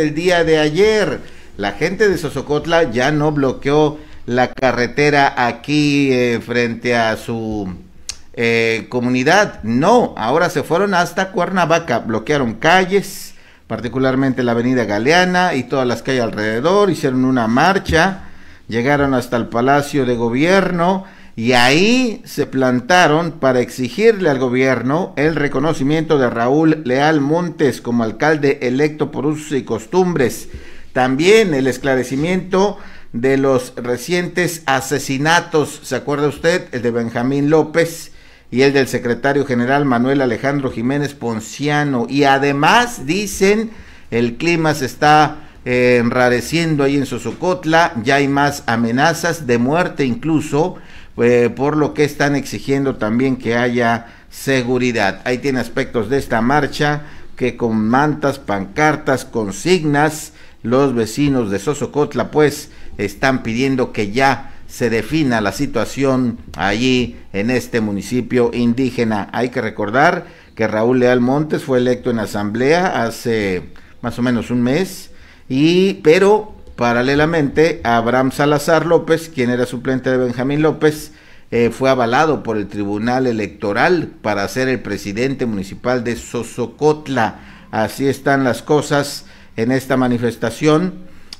el día de ayer. La gente de Sosocotla ya no bloqueó la carretera aquí eh, frente a su eh, comunidad. No, ahora se fueron hasta Cuernavaca, bloquearon calles, particularmente la avenida Galeana y todas las calles alrededor, hicieron una marcha, llegaron hasta el Palacio de Gobierno y ahí se plantaron para exigirle al gobierno el reconocimiento de Raúl Leal Montes como alcalde electo por usos y costumbres, también el esclarecimiento de los recientes asesinatos, ¿se acuerda usted? El de Benjamín López y el del secretario general Manuel Alejandro Jiménez Ponciano. Y además dicen, el clima se está eh, enrareciendo ahí en Sosocotla, ya hay más amenazas de muerte incluso eh, por lo que están exigiendo también que haya seguridad. Ahí tiene aspectos de esta marcha que con mantas, pancartas, consignas, los vecinos de Sosocotla pues están pidiendo que ya se defina la situación allí en este municipio indígena. Hay que recordar que Raúl Leal Montes fue electo en asamblea hace más o menos un mes y pero Paralelamente, Abraham Salazar López, quien era suplente de Benjamín López, eh, fue avalado por el Tribunal Electoral para ser el presidente municipal de Sosocotla. Así están las cosas en esta manifestación.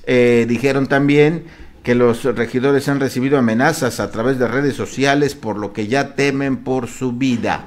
Eh, dijeron también que los regidores han recibido amenazas a través de redes sociales por lo que ya temen por su vida.